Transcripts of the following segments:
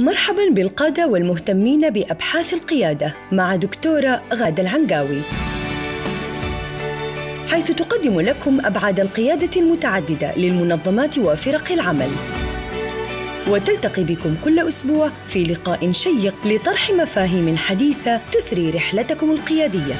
مرحبا بالقادة والمهتمين بأبحاث القيادة مع دكتورة غادة العنقاوي حيث تقدم لكم أبعاد القيادة المتعددة للمنظمات وفرق العمل وتلتقي بكم كل أسبوع في لقاء شيق لطرح مفاهيم حديثة تثري رحلتكم القيادية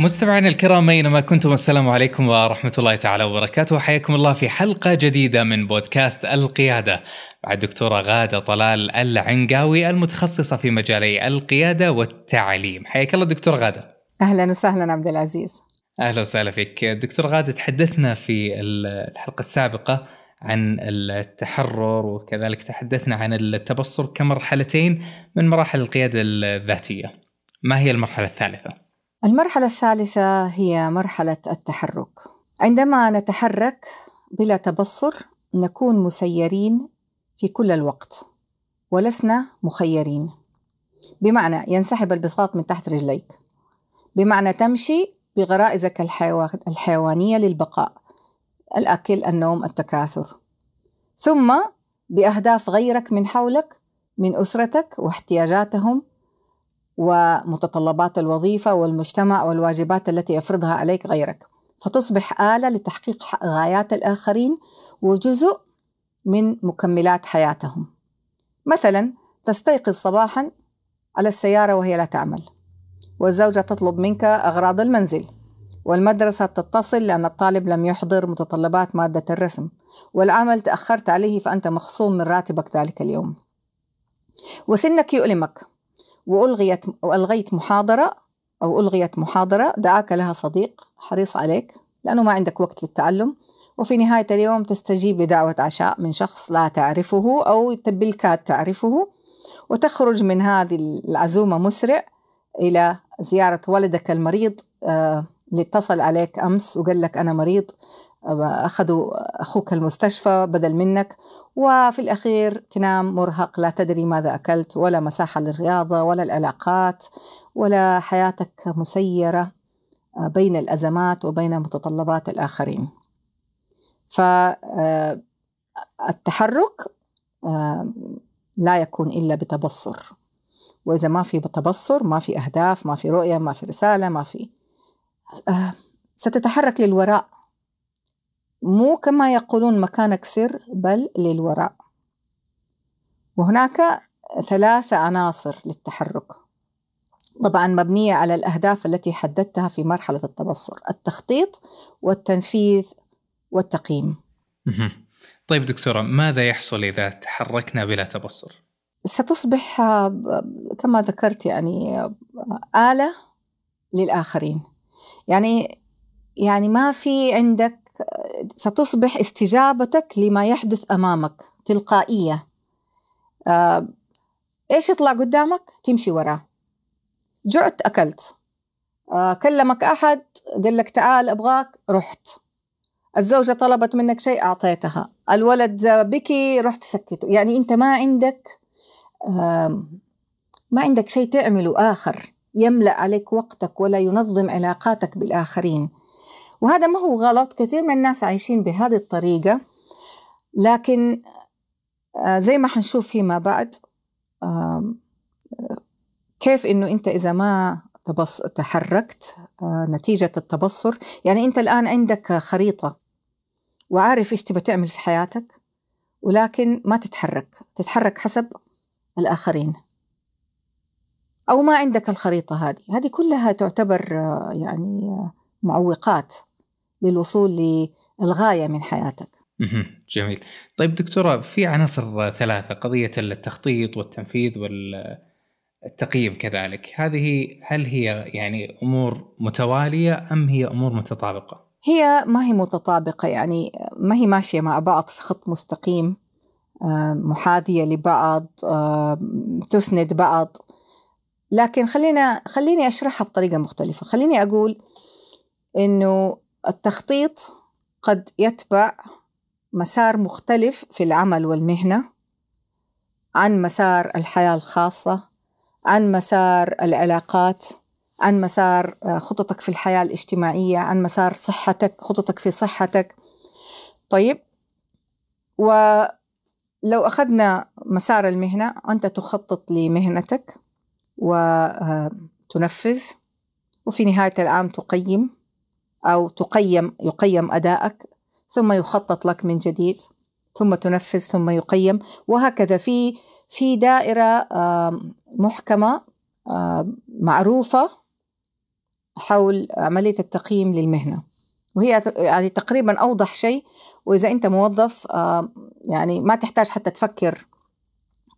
مستمعينا الكرام اينما كنتم السلام عليكم ورحمه الله تعالى وبركاته وحياكم الله في حلقه جديده من بودكاست القياده مع الدكتوره غاده طلال العنقاوي المتخصصه في مجالي القياده والتعليم حياك الله دكتور غاده اهلا وسهلا عبد العزيز اهلا وسهلا فيك دكتور غاده تحدثنا في الحلقه السابقه عن التحرر وكذلك تحدثنا عن التبصر كمرحلتين من مراحل القياده الذاتيه ما هي المرحله الثالثه المرحلة الثالثة هي مرحلة التحرك. عندما نتحرك بلا تبصر نكون مسيرين في كل الوقت ولسنا مخيرين. بمعنى ينسحب البساط من تحت رجليك. بمعنى تمشي بغرائزك الحيوانية للبقاء. الأكل، النوم، التكاثر. ثم بأهداف غيرك من حولك من أسرتك واحتياجاتهم ومتطلبات الوظيفة والمجتمع والواجبات التي يفرضها عليك غيرك فتصبح آلة لتحقيق غايات الآخرين وجزء من مكملات حياتهم مثلا تستيقظ صباحا على السيارة وهي لا تعمل والزوجة تطلب منك أغراض المنزل والمدرسة تتصل لأن الطالب لم يحضر متطلبات مادة الرسم والعمل تأخرت عليه فأنت مخصوم من راتبك ذلك اليوم وسنك يؤلمك وألغيت وألغيت محاضرة أو ألغيت محاضرة دعاك لها صديق حريص عليك لأنه ما عندك وقت للتعلم وفي نهاية اليوم تستجيب لدعوة عشاء من شخص لا تعرفه أو بالكاد تعرفه وتخرج من هذه العزومة مسرع إلى زيارة ولدك المريض اللي آه، اتصل عليك أمس وقال لك أنا مريض أخذوا أخوك المستشفى بدل منك وفي الأخير تنام مرهق لا تدري ماذا أكلت ولا مساحة للرياضة ولا العلاقات ولا حياتك مسيرة آه، بين الأزمات وبين متطلبات الآخرين فالتحرك آه، آه، لا يكون إلا بتبصر وإذا ما في تبصر ما في أهداف ما في رؤية ما في رسالة ما في ستتحرك للوراء مو كما يقولون مكانك سر بل للوراء وهناك ثلاثة عناصر للتحرك طبعا مبنية على الأهداف التي حددتها في مرحلة التبصر التخطيط والتنفيذ والتقييم طيب دكتورة ماذا يحصل إذا تحركنا بلا تبصر؟ ستصبح كما ذكرت يعني آلة للآخرين يعني يعني ما في عندك ستصبح استجابتك لما يحدث امامك تلقائيه آه ايش يطلع قدامك تمشي وراه جعت اكلت آه كلمك احد قال لك تعال ابغاك رحت الزوجه طلبت منك شيء اعطيتها الولد بكي رحت سكته يعني انت ما عندك آه ما عندك شيء تعمله اخر يملا عليك وقتك ولا ينظم علاقاتك بالاخرين وهذا ما هو غلط كثير من الناس عايشين بهذه الطريقة لكن آه، زي ما حنشوف فيما بعد كيف انه انت اذا ما تبص... تحركت آه، نتيجة التبصر يعني انت الان عندك خريطة وعارف ايش تبى تعمل في حياتك ولكن ما تتحرك تتحرك حسب الآخرين أو ما عندك الخريطة هذه هذه كلها تعتبر آه، يعني معوقات للوصول للغايه من حياتك. جميل. طيب دكتوره في عناصر ثلاثه قضيه التخطيط والتنفيذ والتقييم كذلك، هذه هل هي يعني امور متواليه ام هي امور متطابقه؟ هي ما هي متطابقه يعني ما هي ماشيه مع بعض في خط مستقيم آه، محاذيه لبعض آه، تسند بعض لكن خلينا خليني اشرحها بطريقه مختلفه، خليني اقول انه التخطيط قد يتبع مسار مختلف في العمل والمهنة عن مسار الحياة الخاصة عن مسار العلاقات عن مسار آه، خططك في الحياة الاجتماعية عن مسار صحتك خططك في صحتك طيب ولو أخذنا مسار المهنة أنت تخطط لمهنتك وتنفذ آه، وفي نهاية العام تقيم أو تقيم يقيم أدائك ثم يخطط لك من جديد ثم تنفذ ثم يقيم وهكذا في في دائرة محكمة معروفة حول عملية التقييم للمهنة وهي يعني تقريبا أوضح شيء وإذا أنت موظف يعني ما تحتاج حتى تفكر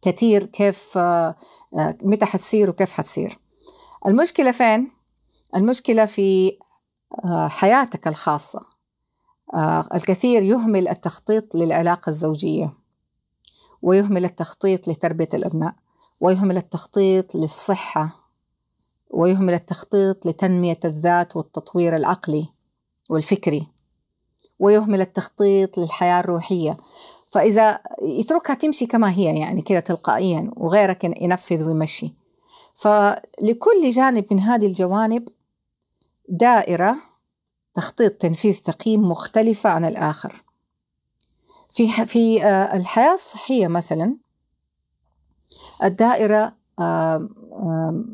كثير كيف متى حتصير وكيف حتصير المشكلة فين؟ المشكلة في آه، حياتك الخاصة آه، الكثير يهمل التخطيط للعلاقة الزوجية ويهمل التخطيط لتربية الأبناء ويهمل التخطيط للصحة ويهمل التخطيط لتنمية الذات والتطوير العقلي والفكري ويهمل التخطيط للحياة الروحية فإذا يتركها تمشي كما هي يعني كذا تلقائيا وغيرك ينفذ ويمشي فلكل جانب من هذه الجوانب دائرة تخطيط تنفيذ تقييم مختلفة عن الآخر في في الحياة الصحية مثلا الدائرة آه، آه،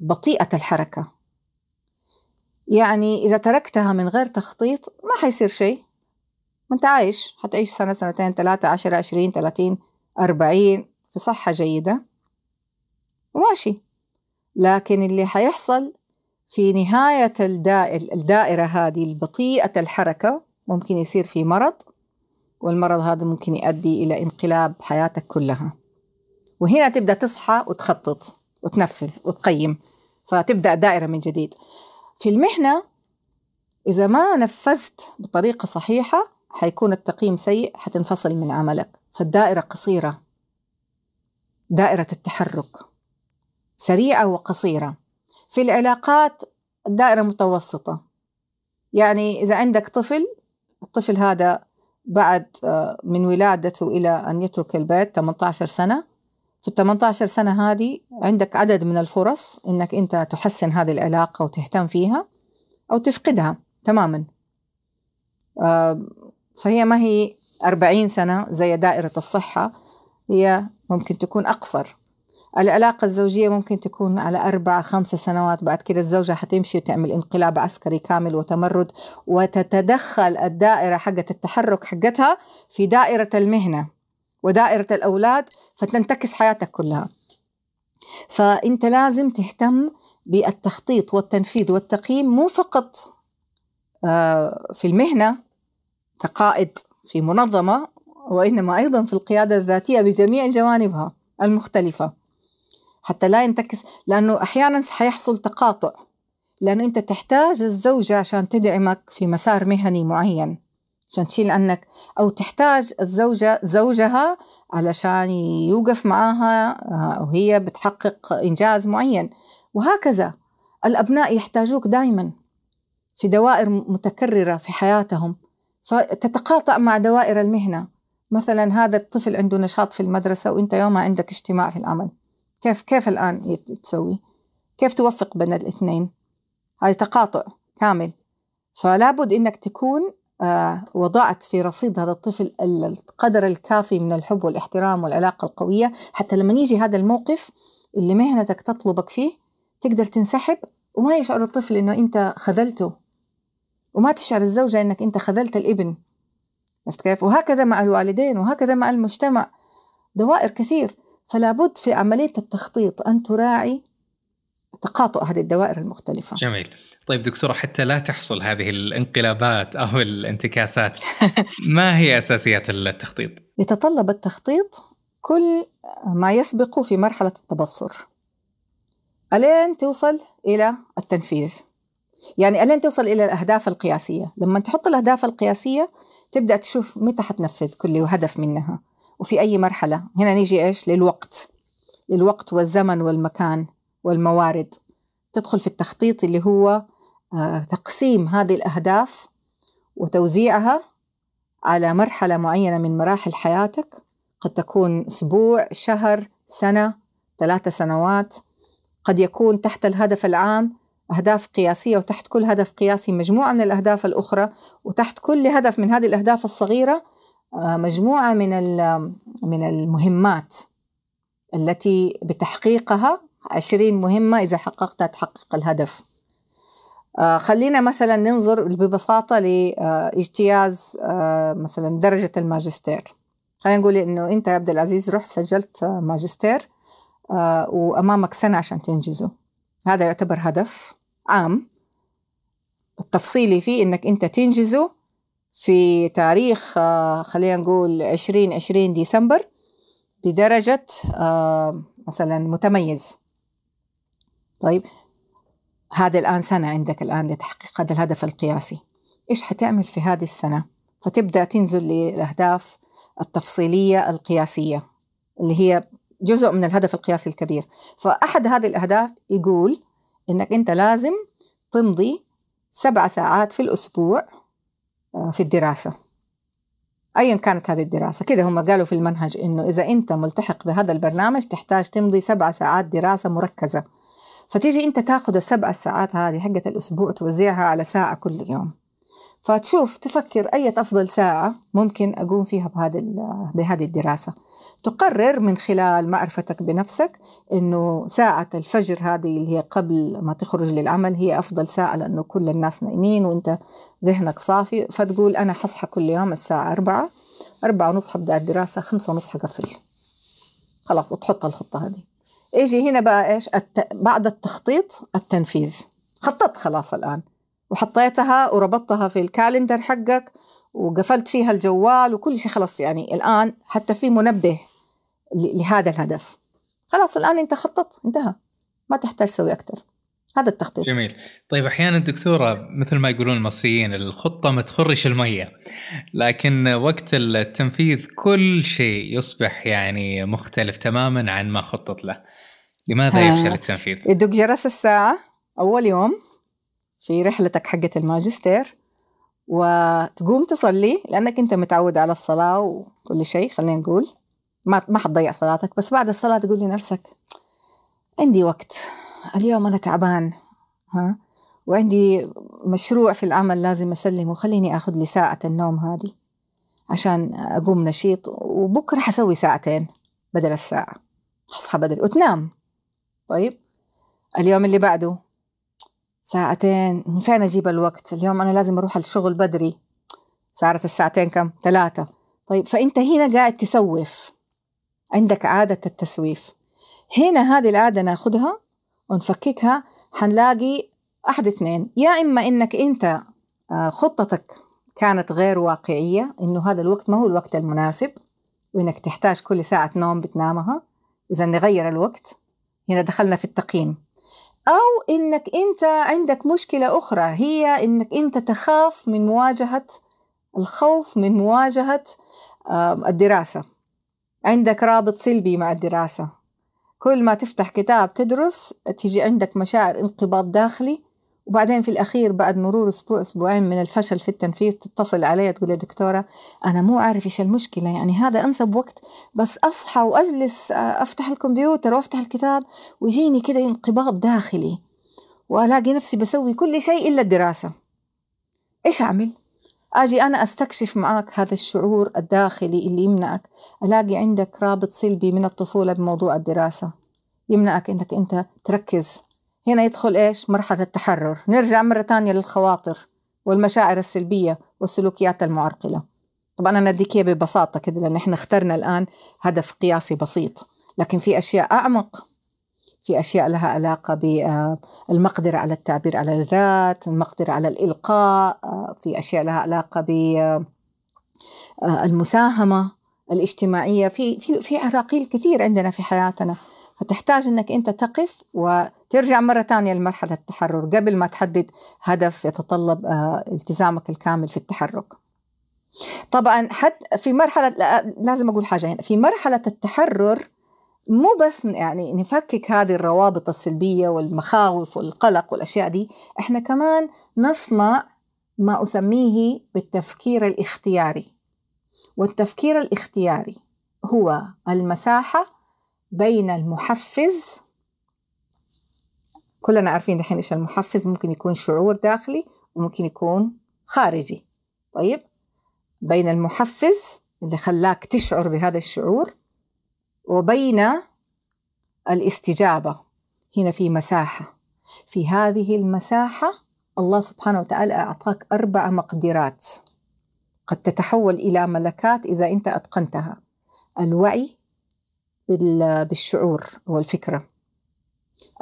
بطيئة الحركة يعني إذا تركتها من غير تخطيط ما حيصير شيء ما أنت عايش حتعيش سنة سنتين ثلاثة عشر عشرين ثلاثين أربعين في صحة جيدة وماشي لكن اللي حيحصل في نهاية الدائرة هذه البطيئة الحركة ممكن يصير في مرض والمرض هذا ممكن يؤدي إلى انقلاب حياتك كلها وهنا تبدأ تصحى وتخطط وتنفذ وتقيم فتبدأ دائرة من جديد في المهنة إذا ما نفذت بطريقة صحيحة حيكون التقييم سيء حتنفصل من عملك فالدائرة قصيرة دائرة التحرك سريعة وقصيرة في العلاقات الدائرة متوسطة يعني إذا عندك طفل الطفل هذا بعد آه، من ولادته إلى أن يترك البيت 18 سنة في ال 18 سنة هذه عندك عدد من الفرص إنك أنت تحسن هذه العلاقة وتهتم فيها أو تفقدها تماما آه، فهي ما هي 40 سنة زي دائرة الصحة هي ممكن تكون أقصر العلاقة الزوجية ممكن تكون على أربع خمسة سنوات بعد كده الزوجة حتمشي وتعمل انقلاب عسكري كامل وتمرد وتتدخل الدائرة حقة التحرك حقتها في دائرة المهنة ودائرة الأولاد فتنتكس حياتك كلها فأنت لازم تهتم بالتخطيط والتنفيذ والتقييم مو فقط آه، في المهنة كقائد في منظمة وإنما أيضا في القيادة الذاتية بجميع جوانبها المختلفة حتى لا ينتكس لأنه أحيانا حيحصل تقاطع لأنه أنت تحتاج الزوجة عشان تدعمك في مسار مهني معين عشان تشيل عنك أو تحتاج الزوجة زوجها علشان يوقف معاها آه، وهي بتحقق إنجاز معين وهكذا الأبناء يحتاجوك دائما في دوائر متكررة في حياتهم فتتقاطع مع دوائر المهنة مثلا هذا الطفل عنده نشاط في المدرسة وانت يومها عندك اجتماع في العمل كيف كيف الآن تسوي؟ كيف توفق بين الاثنين؟ هاي تقاطع كامل فلا بد إنك تكون آه، وضعت في رصيد هذا الطفل القدر الكافي من الحب والاحترام والعلاقة القوية حتى لما يجي هذا الموقف اللي مهنتك تطلبك فيه تقدر تنسحب وما يشعر الطفل إنه أنت خذلته وما تشعر الزوجة إنك أنت خذلت الابن عرفت كيف؟ وهكذا مع الوالدين وهكذا مع المجتمع دوائر كثير فلا بد في عملية التخطيط أن تراعي تقاطؤ هذه الدوائر المختلفة جميل طيب دكتورة حتى لا تحصل هذه الانقلابات أو الانتكاسات ما هي أساسيات التخطيط؟ يتطلب التخطيط كل ما يسبقه في مرحلة التبصر ألين توصل إلى التنفيذ يعني ألين توصل إلى الأهداف القياسية لما تحط الأهداف القياسية تبدأ تشوف متى حتنفذ كل هدف منها وفي أي مرحلة هنا نيجي إيش للوقت للوقت والزمن والمكان والموارد تدخل في التخطيط اللي هو آه، تقسيم هذه الأهداف وتوزيعها على مرحلة معينة من مراحل حياتك قد تكون أسبوع شهر سنة ثلاثة سنوات قد يكون تحت الهدف العام أهداف قياسية وتحت كل هدف قياسي مجموعة من الأهداف الأخرى وتحت كل هدف من هذه الأهداف الصغيرة آه، مجموعة من من المهمات التي بتحقيقها 20 مهمة إذا حققتها تحقق الهدف آه، خلينا مثلا ننظر ببساطة لاجتياز آه، مثلا درجة الماجستير خلينا نقول إنه أنت يا عبد العزيز رحت سجلت ماجستير وأمامك سنة عشان تنجزه هذا يعتبر هدف عام التفصيلي فيه إنك أنت تنجزه في تاريخ آه، خلينا نقول 20 20 ديسمبر بدرجة آه، مثلا متميز طيب هذا الآن سنة عندك الآن لتحقيق هذا الهدف القياسي إيش حتعمل في هذه السنة فتبدأ تنزل للأهداف التفصيلية القياسية اللي هي جزء من الهدف القياسي الكبير فأحد هذه الأهداف يقول إنك أنت لازم تمضي سبع ساعات في الأسبوع في الدراسة أيا كانت هذه الدراسة كده هم قالوا في المنهج إنه إذا أنت ملتحق بهذا البرنامج تحتاج تمضي سبع ساعات دراسة مركزة فتيجي أنت تاخذ السبع ساعات هذه حقة الأسبوع توزعها على ساعة كل يوم فتشوف تفكر أية أفضل ساعة ممكن أقوم فيها بهذه بهذه الدراسة تقرر من خلال معرفتك بنفسك انه ساعة الفجر هذه اللي هي قبل ما تخرج للعمل هي افضل ساعة لانه كل الناس نايمين وانت ذهنك صافي فتقول انا حصحى كل يوم الساعة أربعة أربعة ونص حبدأ الدراسة خمسة ونص حقفل خلاص وتحط الخطة هذه يجي هنا بقى ايش الت... بعد التخطيط التنفيذ خططت خلاص الآن وحطيتها وربطتها في الكالندر حقك وقفلت فيها الجوال وكل شيء خلاص يعني الآن حتى في منبه لهذا الهدف خلاص الان انت خططت انتهى ما تحتاج تسوي اكثر هذا التخطيط جميل طيب احيانا دكتوره مثل ما يقولون المصريين الخطه ما تخرش الميه لكن وقت التنفيذ كل شيء يصبح يعني مختلف تماما عن ما خطط له لماذا آه، يفشل التنفيذ يدق جرس الساعه اول يوم في رحلتك حقه الماجستير وتقوم تصلي لانك انت متعود على الصلاه وكل شيء خلينا نقول ما ما حتضيع صلاتك بس بعد الصلاة تقول لنفسك عندي وقت اليوم أنا تعبان ها وعندي مشروع في العمل لازم أسلمه خليني أخذ لي ساعة النوم هذه عشان أقوم نشيط وبكرة حسوي ساعتين بدل الساعة أصحى بدري وتنام طيب اليوم اللي بعده ساعتين من فين أجيب الوقت اليوم أنا لازم أروح الشغل بدري صارت الساعتين كم ثلاثة طيب فأنت هنا قاعد تسوف عندك عادة التسويف هنا هذه العادة ناخدها ونفككها حنلاقي أحد اثنين يا إما إنك أنت آه، خطتك كانت غير واقعية إنه هذا الوقت ما هو الوقت المناسب وإنك تحتاج كل ساعة نوم بتنامها إذا نغير الوقت هنا دخلنا في التقييم أو إنك أنت عندك مشكلة أخرى هي إنك أنت تخاف من مواجهة الخوف من مواجهة آه، الدراسة عندك رابط سلبي مع الدراسة كل ما تفتح كتاب تدرس تيجي عندك مشاعر انقباض داخلي وبعدين في الأخير بعد مرور أسبوع أسبوعين من الفشل في التنفيذ تتصل علي تقول يا دكتورة أنا مو عارف إيش المشكلة يعني هذا أنسب وقت بس أصحى وأجلس آه، أفتح الكمبيوتر وأفتح الكتاب ويجيني كده انقباض داخلي وألاقي نفسي بسوي كل شيء إلا الدراسة إيش أعمل؟ أجي أنا أستكشف معك هذا الشعور الداخلي اللي يمنعك ألاقي عندك رابط سلبي من الطفولة بموضوع الدراسة يمنعك أنك أنت تركز هنا يدخل إيش مرحلة التحرر نرجع مرة تانية للخواطر والمشاعر السلبية والسلوكيات المعرقلة طبعا أنا أديك ببساطة كده لأن إحنا اخترنا الآن هدف قياسي بسيط لكن في أشياء أعمق في أشياء لها علاقة بالمقدرة آه، على التعبير على الذات المقدرة على الإلقاء آه، في أشياء لها علاقة بالمساهمة آه، الاجتماعية في في في عراقيل كثير عندنا في حياتنا فتحتاج انك انت تقف وترجع مره ثانيه لمرحله التحرر قبل ما تحدد هدف يتطلب التزامك الكامل في التحرك. طبعا حد في مرحله لازم اقول حاجه هنا في مرحله التحرر مو بس يعني نفكك هذه الروابط السلبية والمخاوف والقلق والأشياء دي إحنا كمان نصنع ما أسميه بالتفكير الاختياري والتفكير الاختياري هو المساحة بين المحفز كلنا عارفين دحين إيش المحفز ممكن يكون شعور داخلي وممكن يكون خارجي طيب بين المحفز اللي خلاك تشعر بهذا الشعور وبين الاستجابه هنا في مساحه في هذه المساحه الله سبحانه وتعالى اعطاك اربع مقدرات قد تتحول الى ملكات اذا انت اتقنتها الوعي بالشعور والفكره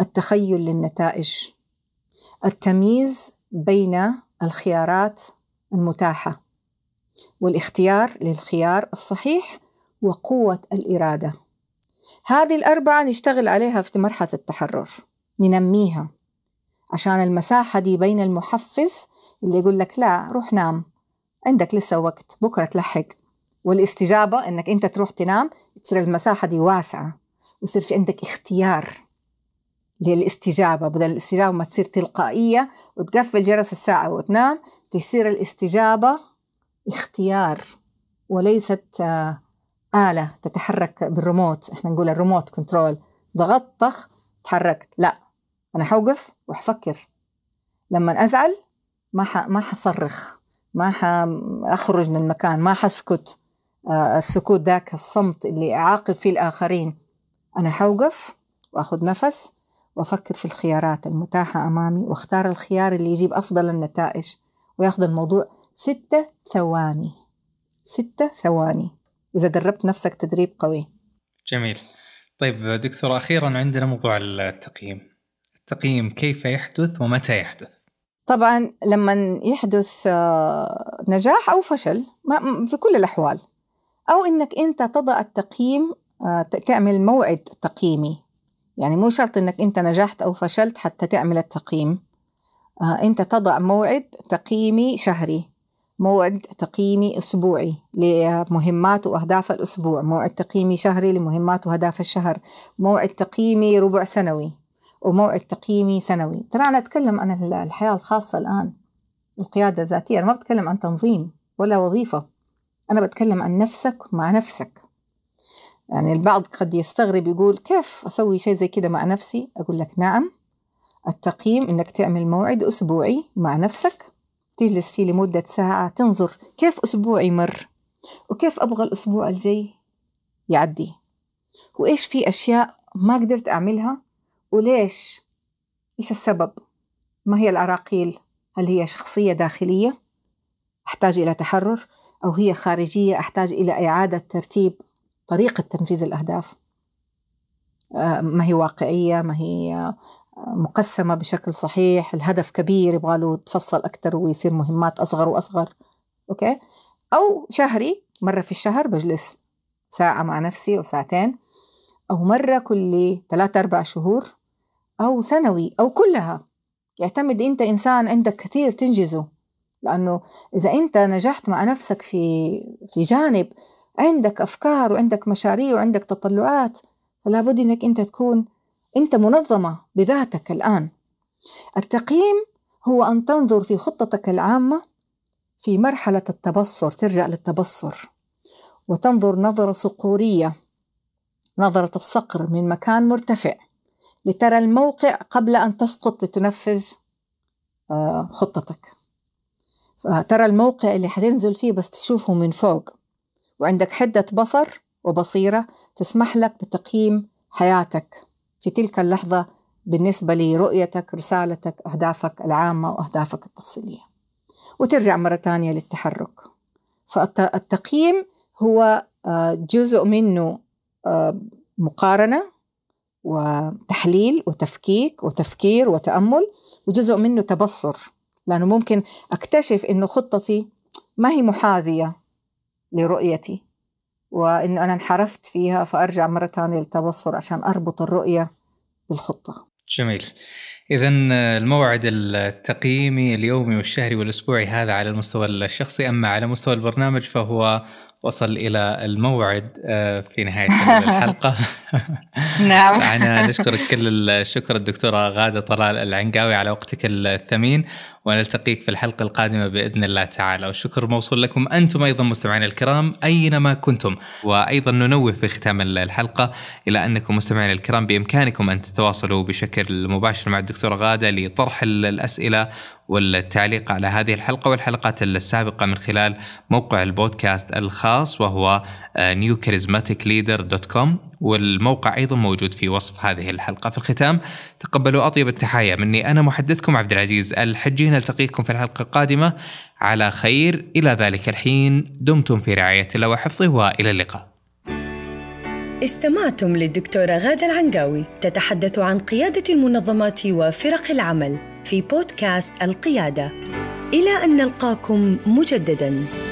التخيل للنتائج التمييز بين الخيارات المتاحه والاختيار للخيار الصحيح وقوه الاراده هذه الأربعة نشتغل عليها في مرحلة التحرر ننميها عشان المساحة دي بين المحفز اللي يقول لك لا روح نام عندك لسه وقت بكرة تلحق والاستجابة إنك أنت تروح تنام تصير المساحة دي واسعة ويصير في عندك اختيار للاستجابة بدل الاستجابة ما تصير تلقائية وتقفل جرس الساعة وتنام تصير الاستجابة اختيار وليست آه، آلة تتحرك بالريموت احنا نقول الريموت كنترول ضغطت طخ تحركت لا أنا حوقف وحفكر لما أزعل ما ح... ما حصرخ ما حأخرج من المكان ما حسكت آه السكوت ذاك الصمت اللي أعاقب فيه الآخرين أنا حوقف وأخذ نفس وأفكر في الخيارات المتاحة أمامي وأختار الخيار اللي يجيب أفضل النتائج وياخذ الموضوع ستة ثواني ستة ثواني إذا دربت نفسك تدريب قوي جميل طيب دكتور أخيرا عندنا موضوع التقييم التقييم كيف يحدث ومتى يحدث طبعا لما يحدث آه، نجاح أو فشل في كل الأحوال أو أنك أنت تضع التقييم آه، تعمل موعد تقييمي يعني مو شرط أنك أنت نجحت أو فشلت حتى تعمل التقييم آه، أنت تضع موعد تقييمي شهري موعد تقييمي أسبوعي لمهمات وأهداف الأسبوع موعد تقييمي شهري لمهمات وأهداف الشهر موعد تقييمي ربع سنوي وموعد تقييمي سنوي ترى أنا أتكلم عن الحياة الخاصة الآن القيادة الذاتية أنا ما بتكلم عن تنظيم ولا وظيفة أنا بتكلم عن نفسك مع نفسك يعني البعض قد يستغرب يقول كيف أسوي شيء زي كده مع نفسي أقول لك نعم التقييم إنك تعمل موعد أسبوعي مع نفسك تجلس فيه لمدة ساعة تنظر كيف أسبوعي مر وكيف أبغى الأسبوع الجاي يعدي وإيش في أشياء ما قدرت أعملها وليش إيش السبب ما هي العراقيل هل هي شخصية داخلية أحتاج إلى تحرر أو هي خارجية أحتاج إلى إعادة ترتيب طريقة تنفيذ الأهداف آه، ما هي واقعية ما هي مقسمة بشكل صحيح الهدف كبير يبغى له تفصل أكثر ويصير مهمات أصغر وأصغر أوكي أو شهري مرة في الشهر بجلس ساعة مع نفسي أو ساعتين أو مرة كل ثلاثة أربع شهور أو سنوي أو كلها يعتمد أنت إنسان عندك كثير تنجزه لأنه إذا أنت نجحت مع نفسك في في جانب عندك أفكار وعندك مشاريع وعندك تطلعات فلا بد أنك أنت تكون أنت منظمة بذاتك الآن التقييم هو أن تنظر في خطتك العامة في مرحلة التبصر ترجع للتبصر وتنظر نظرة صقورية نظرة الصقر من مكان مرتفع لترى الموقع قبل أن تسقط لتنفذ آه، خطتك آه، ترى الموقع اللي حتنزل فيه بس تشوفه من فوق وعندك حدة بصر وبصيرة تسمح لك بتقييم حياتك في تلك اللحظة بالنسبة لرؤيتك رسالتك أهدافك العامة وأهدافك التفصيلية وترجع مرة ثانية للتحرك فالتقييم هو آه، جزء منه آه، مقارنة وتحليل وتفكيك وتفكير وتأمل وجزء منه تبصر لأنه ممكن أكتشف أنه خطتي ما هي محاذية لرؤيتي وإنه أنا انحرفت فيها فأرجع مرة ثانية للتبصر عشان أربط الرؤية بالخطة جميل إذا آه، الموعد التقييمي اليومي والشهري والأسبوعي هذا على المستوى الشخصي أما على مستوى البرنامج فهو وصل إلى الموعد آه، في نهاية الحلقة نعم أنا نشكرك كل الشكر الدكتورة غادة طلال العنقاوي على وقتك الثمين ونلتقيك في الحلقة القادمة بإذن الله تعالى والشكر موصول لكم أنتم أيضا مستمعينا الكرام أينما كنتم وأيضا ننوه في ختام الحلقة إلى أنكم مستمعينا الكرام بإمكانكم أن تتواصلوا بشكل مباشر مع الدكتورة غادة لطرح الأسئلة والتعليق على هذه الحلقة والحلقات السابقة من خلال موقع البودكاست الخاص وهو آه، newcharismaticleader.com والموقع أيضا موجود في وصف هذه الحلقة في الختام تقبلوا أطيب التحايا مني أنا محدثكم عبد العزيز الحجي نلتقيكم في الحلقة القادمة على خير إلى ذلك الحين دمتم في رعاية الله وحفظه وإلى اللقاء استمعتم للدكتورة غادة العنقاوي تتحدث عن قيادة المنظمات وفرق العمل في بودكاست القيادة إلى أن نلقاكم مجدداً